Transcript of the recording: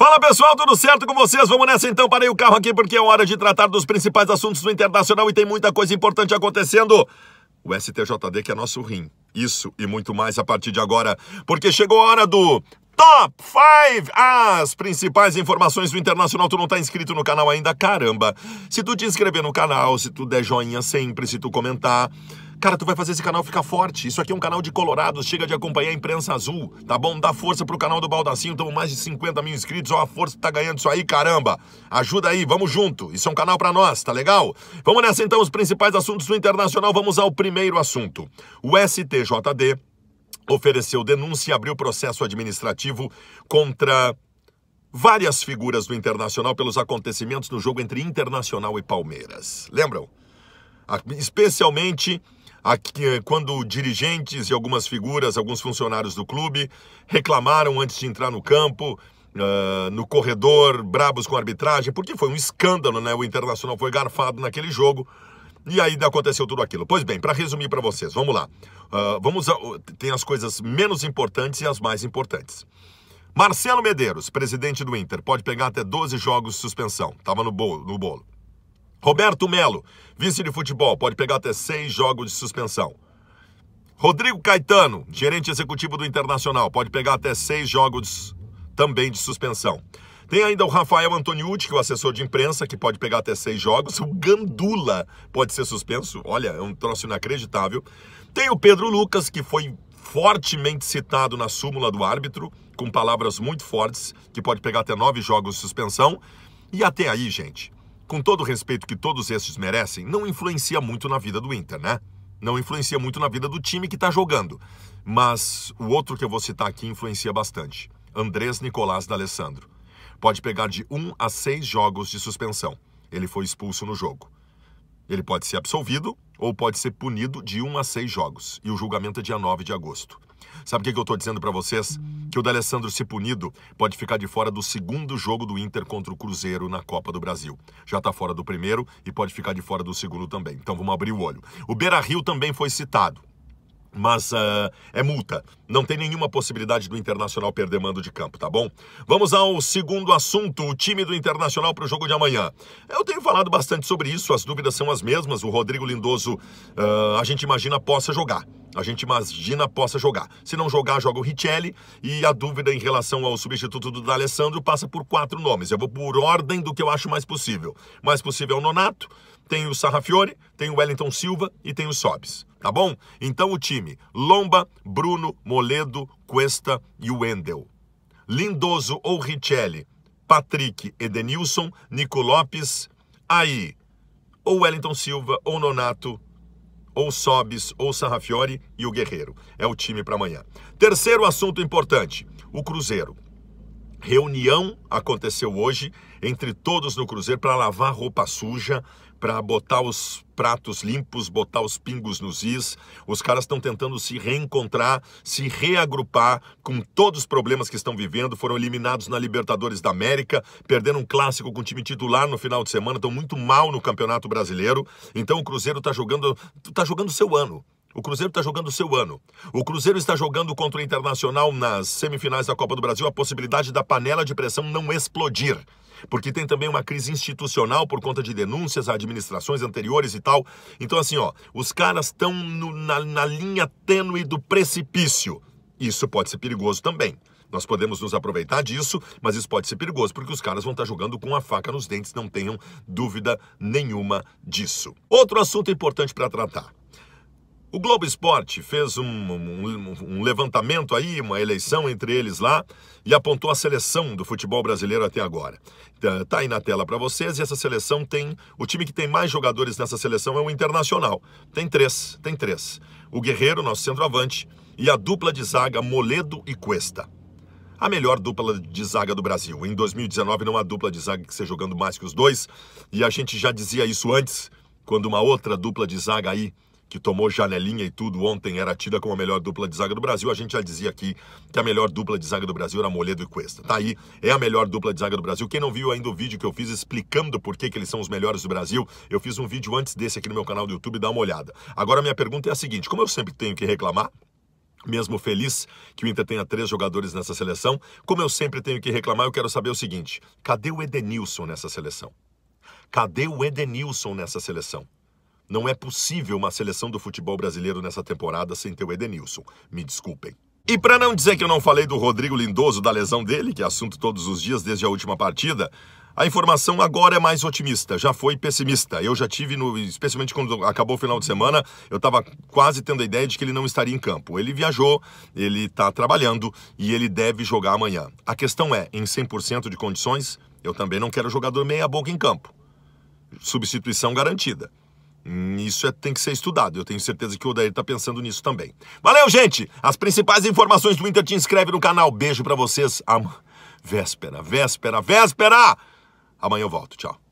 Fala pessoal, tudo certo com vocês? Vamos nessa então, parei o carro aqui porque é hora de tratar dos principais assuntos do internacional e tem muita coisa importante acontecendo. O STJD que é nosso rim. Isso e muito mais a partir de agora, porque chegou a hora do Top 5! As principais informações do Internacional. Tu não tá inscrito no canal ainda? Caramba! Se tu te inscrever no canal, se tu der joinha sempre, se tu comentar. Cara, tu vai fazer esse canal ficar forte. Isso aqui é um canal de colorados, chega de acompanhar a imprensa azul, tá bom? Dá força pro canal do Baldacinho, estamos mais de 50 mil inscritos, ó a força que tá ganhando isso aí, caramba. Ajuda aí, vamos junto. Isso é um canal pra nós, tá legal? Vamos nessa então, os principais assuntos do Internacional. Vamos ao primeiro assunto. O STJD ofereceu denúncia e abriu processo administrativo contra várias figuras do Internacional pelos acontecimentos no jogo entre Internacional e Palmeiras. Lembram? Especialmente aqui, eh, quando dirigentes e algumas figuras, alguns funcionários do clube reclamaram antes de entrar no campo, uh, no corredor, brabos com a arbitragem, porque foi um escândalo, né? O Internacional foi garfado naquele jogo e aí aconteceu tudo aquilo. Pois bem, para resumir para vocês, vamos lá. Uh, vamos a, tem as coisas menos importantes e as mais importantes. Marcelo Medeiros, presidente do Inter, pode pegar até 12 jogos de suspensão. Tava no bolo. No bolo. Roberto Melo, vice de futebol, pode pegar até 6 jogos de suspensão. Rodrigo Caetano, gerente executivo do Internacional, pode pegar até 6 jogos também de suspensão. Tem ainda o Rafael Antoniucci, que é o assessor de imprensa, que pode pegar até seis jogos. O Gandula pode ser suspenso. Olha, é um troço inacreditável. Tem o Pedro Lucas, que foi fortemente citado na súmula do árbitro, com palavras muito fortes, que pode pegar até nove jogos de suspensão. E até aí, gente, com todo o respeito que todos esses merecem, não influencia muito na vida do Inter, né? Não influencia muito na vida do time que está jogando. Mas o outro que eu vou citar aqui influencia bastante. Andrés Nicolás D'Alessandro pode pegar de um a seis jogos de suspensão. Ele foi expulso no jogo. Ele pode ser absolvido ou pode ser punido de um a seis jogos. E o julgamento é dia 9 de agosto. Sabe o que, que eu estou dizendo para vocês? Que o D'Alessandro, se punido, pode ficar de fora do segundo jogo do Inter contra o Cruzeiro na Copa do Brasil. Já está fora do primeiro e pode ficar de fora do segundo também. Então vamos abrir o olho. O Beira Rio também foi citado mas uh, é multa. Não tem nenhuma possibilidade do Internacional perder mando de campo, tá bom? Vamos ao segundo assunto, o time do Internacional para o jogo de amanhã. Eu tenho falado bastante sobre isso, as dúvidas são as mesmas. O Rodrigo Lindoso, uh, a gente imagina, possa jogar a gente imagina possa jogar. Se não jogar, joga o Richelli. E a dúvida em relação ao substituto do D'Alessandro passa por quatro nomes. Eu vou por ordem do que eu acho mais possível. Mais possível é o Nonato, tem o Sarrafiore, tem o Wellington Silva e tem o Sobis. Tá bom? Então o time: Lomba, Bruno, Moledo, Cuesta e Wendel. Lindoso ou Richelli, Patrick, Edenilson, Nico Lopes, aí ou Wellington Silva ou Nonato ou Sobis, ou Sarrafiore e o Guerreiro. É o time para amanhã. Terceiro assunto importante: o Cruzeiro reunião aconteceu hoje entre todos no Cruzeiro para lavar roupa suja, para botar os pratos limpos, botar os pingos nos is. Os caras estão tentando se reencontrar, se reagrupar com todos os problemas que estão vivendo. Foram eliminados na Libertadores da América, perderam um clássico com o time titular no final de semana, estão muito mal no Campeonato Brasileiro. Então o Cruzeiro está jogando, tá jogando seu ano. O Cruzeiro está jogando o seu ano. O Cruzeiro está jogando contra o Internacional nas semifinais da Copa do Brasil a possibilidade da panela de pressão não explodir. Porque tem também uma crise institucional por conta de denúncias a administrações anteriores e tal. Então, assim, ó, os caras estão na, na linha tênue do precipício. Isso pode ser perigoso também. Nós podemos nos aproveitar disso, mas isso pode ser perigoso, porque os caras vão estar tá jogando com a faca nos dentes, não tenham dúvida nenhuma disso. Outro assunto importante para tratar o Globo Esporte fez um, um, um, levantamento aí, uma eleição entre eles lá, e apontou a seleção do futebol brasileiro até agora. Tá, tá aí na tela para vocês, e essa seleção tem. O time que tem mais jogadores nessa seleção é o Internacional. Tem três, tem três. O Guerreiro, nosso centroavante, e a dupla de zaga Moledo e Cuesta. A melhor dupla de zaga do Brasil. Em 2019, não há dupla de zaga que seja jogando mais que os dois, e a gente já dizia isso antes, quando uma outra dupla de zaga aí que tomou janelinha e tudo ontem, era tida como a melhor dupla de zaga do Brasil. A gente já dizia aqui que a melhor dupla de zaga do Brasil era Moledo e Cuesta. Tá aí, é a melhor dupla de zaga do Brasil. Quem não viu ainda o vídeo que eu fiz explicando por que, que eles são os melhores do Brasil, eu fiz um vídeo antes desse aqui no meu canal do YouTube, dá uma olhada. Agora, minha pergunta é a seguinte: como eu sempre tenho que reclamar, mesmo feliz que o Inter tenha três jogadores nessa seleção, como eu sempre tenho que reclamar, eu quero saber o seguinte: cadê o Edenilson nessa seleção? Cadê o Edenilson nessa seleção? Não é possível uma seleção do futebol brasileiro nessa temporada sem ter o Edenilson. Me desculpem. E para não dizer que eu não falei do Rodrigo Lindoso, da lesão dele, que é assunto todos os dias desde a última partida, a informação agora é mais otimista, já foi pessimista. Eu já tive, no, especialmente quando acabou o final de semana, eu estava quase tendo a ideia de que ele não estaria em campo. Ele viajou, ele está trabalhando e ele deve jogar amanhã. A questão é, em 100% de condições, eu também não quero jogador meia boca em campo. Substituição garantida. Hum, isso é, tem que ser estudado. Eu tenho certeza que o Odair está pensando nisso também. Valeu, gente! As principais informações do Inter te inscreve no canal. Beijo para vocês. Am... Véspera, véspera, véspera! Amanhã eu volto. Tchau.